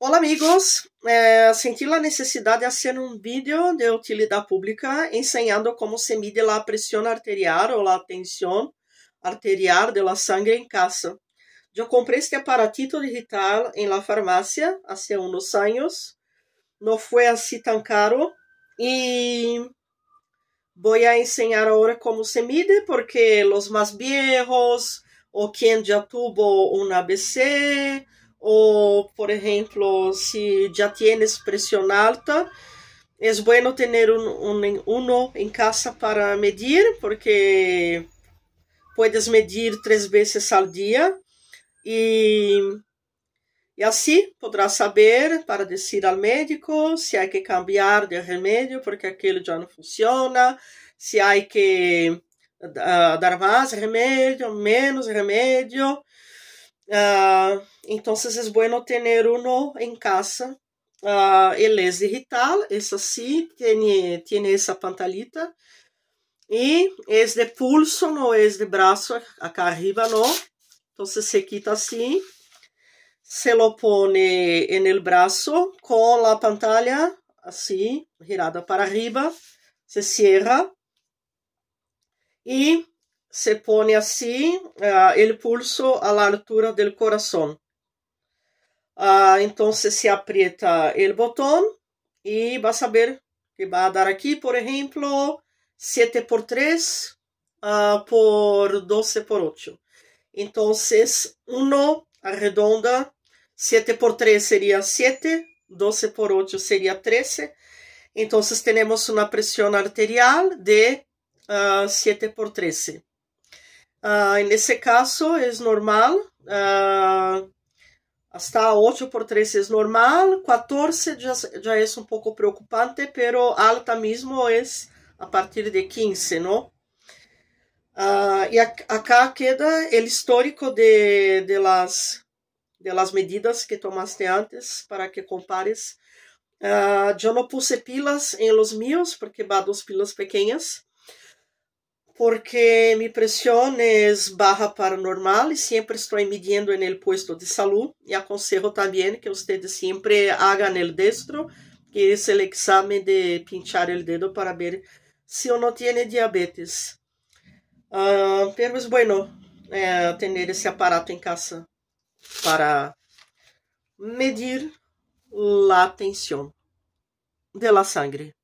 Olá, amigos! É, senti a necessidade de fazer um vídeo de utilidade pública ensinando como se mide a pressão arterial ou a tensão arterial da sangue em casa. Eu comprei este aparatito digital em la farmácia há uns anos. Não foi assim tão caro. E vou ensinar agora como se mide, porque os mais viejos ou quem já tuvo um ABC ou por exemplo se já tienes pressão alta, é bom ter um em casa para medir porque puedes medir três vezes al dia e e assim podrás saber para decidir ao médico se há que cambiar de remédio porque aquele já não funciona, se há que uh, dar mais remédio menos remédio Uh, é bom bueno um uno em casa. Uh, é es digital, es é assim tem essa esa pantalita. e es é de pulso, não é de braço acá arriba então você se quita assim se lo põe em el braço com a pantalla assim girada para arriba, se cierra. e se pone así ah, el pulso a la altura del corazón. Ah, entonces se aprieta el botón y vas a ver que va a dar aquí, por ejemplo, 7 por 3 ah, por 12 por 8. Entonces 1 redonda, 7 por 3 sería 7, 12 por 8 sería 13. Entonces tenemos una presión arterial de 7 por 13. Uh, ah, en ese caso ah, é normal. Uh, hasta 8 por 3 é normal. 14 já, ya, es un poco preocupante, mas alta mesmo é a partir de 15, não? Uh, ah, y acá queda o histórico de, de, las, de las medidas que tomaste antes para que compares. eu não puse pilas em los míos porque va duas pilas pequenas porque mi presión es baja paranormal e sempre estou midiendo en el puesto de salud e aconsejo também que ustedes sempre hagan el destro, que é o exame de pinchar el dedo para ver se si não tiene diabetes. Uh, pero es bueno eh, tener aparato em casa para medir la tensão de la sangre.